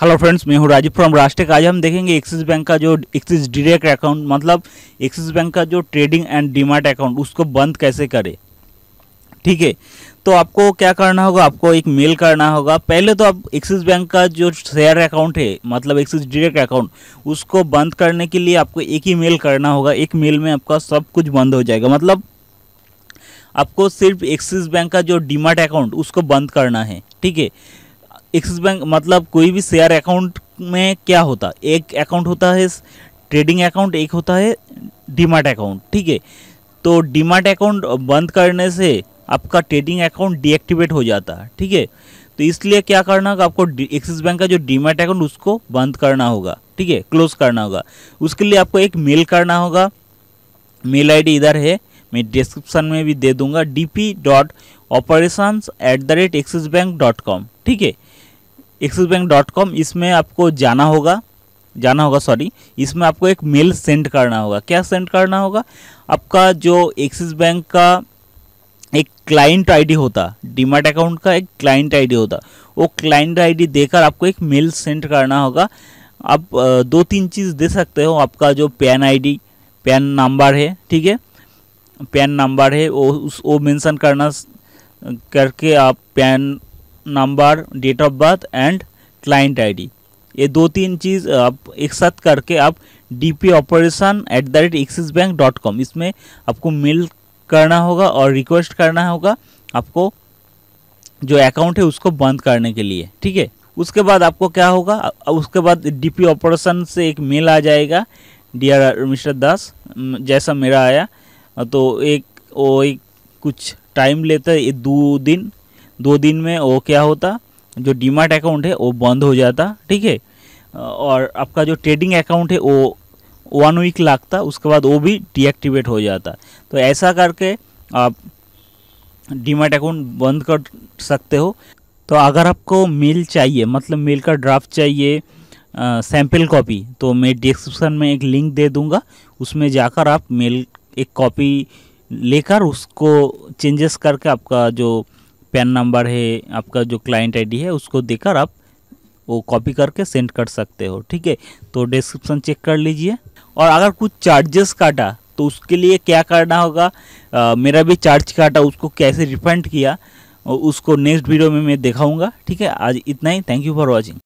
hello friends मैं हूं Rajiv from राष्ट्रिक आज हम देखेंगे एक्सिस बैंक का जो एक्सिस डायरेक्ट अकाउंट मतलब एक्सिस बैंक का जो ट्रेडिंग एंड डीमार्ट अकाउंट उसको बंद कैसे करें ठीक है तो आपको क्या करना होगा आपको एक मेल करना होगा पहले तो आप एक्सिस बैंक का जो शेयर अकाउंट है मतलब एक्सिस डायरेक्ट अकाउंट उसको बंद करने के लिए आपको एक ही मेल करना होगा एक मेल में आपका सब कुछ बंद हो जाएगा मतलब आपको सिर्फ एक्सिस बैंक का जो डीमार्ट अकाउंट उसको बंद करना है ठीक है एक्सिस बैंक मतलब कोई भी शेयर अकाउंट में क्या होता एक अकाउंट होता है ट्रेडिंग अकाउंट एक होता है डीमार्ट अकाउंट ठीक है तो डीमार्ट अकाउंट बंद करने से आपका ट्रेडिंग अकाउंट डीएक्टिवेट हो जाता है ठीक है तो इसलिए क्या करना होगा आपको एक्सिस बैंक का जो डीमार्ट अकाउंट उसको बंद करना होगा ठीक है क्लोज करना होगा उसके लिए आपको एक मेल करना होगा मेल आई इधर है मैं डिस्क्रिप्शन में भी दे दूंगा D P dot operation at the rate Axis bank dot com ठीक है एक्सिस बैंक डॉट कॉम इसमें आपको जाना होगा जाना होगा सॉरी इसमें आपको एक मेल सेंड करना होगा क्या सेंड करना होगा आपका जो एक्सिस बैंक का एक क्लाइंट आईडी होता डीमार्ट अकाउंट का एक क्लाइंट आईडी होता वो क्लाइंट आईडी देकर आपको एक मेल सेंड करना होगा आप दो तीन चीज़ दे सकते हो आपका जो पैन आईडी पैन नंबर है ठीक है पैन नंबर है वो उस वो मेंशन करना करके आप PAN number date of birth and client ID ये दो तीन चीज़ आप एक साथ करके आप D P operation at the rate Axis bank dot com इसमें आपको मेल करना होगा और रिक्वेस्ट करना होगा आपको जो अकाउंट है उसको बंद करने के लिए ठीक है उसके बाद आपको क्या होगा उसके बाद डी पी ऑपरेशन से एक मेल आ जाएगा डियर मिस्टर दास जैसा मेरा आया तो एक वो एक कुछ टाइम लेता है दो दिन दो दिन में वो क्या होता जो डीमार्ट अकाउंट है वो बंद हो जाता ठीक है और आपका जो ट्रेडिंग अकाउंट है वो वन वीक लगता उसके बाद वो भी डीएक्टिवेट हो जाता तो ऐसा करके आप डीमार्ट अकाउंट बंद कर सकते हो तो अगर आपको मेल चाहिए मतलब मेल का ड्राफ्ट चाहिए सैम्पल कॉपी तो मैं डिस्क्रिप्शन में एक लिंक दे दूंगा उसमें जाकर आप मेल एक कॉपी लेकर उसको चेंजेस करके आपका जो पैन नंबर है आपका जो क्लाइंट आईडी है उसको देकर आप वो कॉपी करके सेंड कर सकते हो ठीक है तो डिस्क्रिप्शन चेक कर लीजिए और अगर कुछ चार्जेस काटा तो उसके लिए क्या करना होगा आ, मेरा भी चार्ज काटा उसको कैसे रिफंड किया उसको नेक्स्ट वीडियो में मैं दिखाऊंगा ठीक है आज इतना ही थैंक यू फॉर वॉचिंग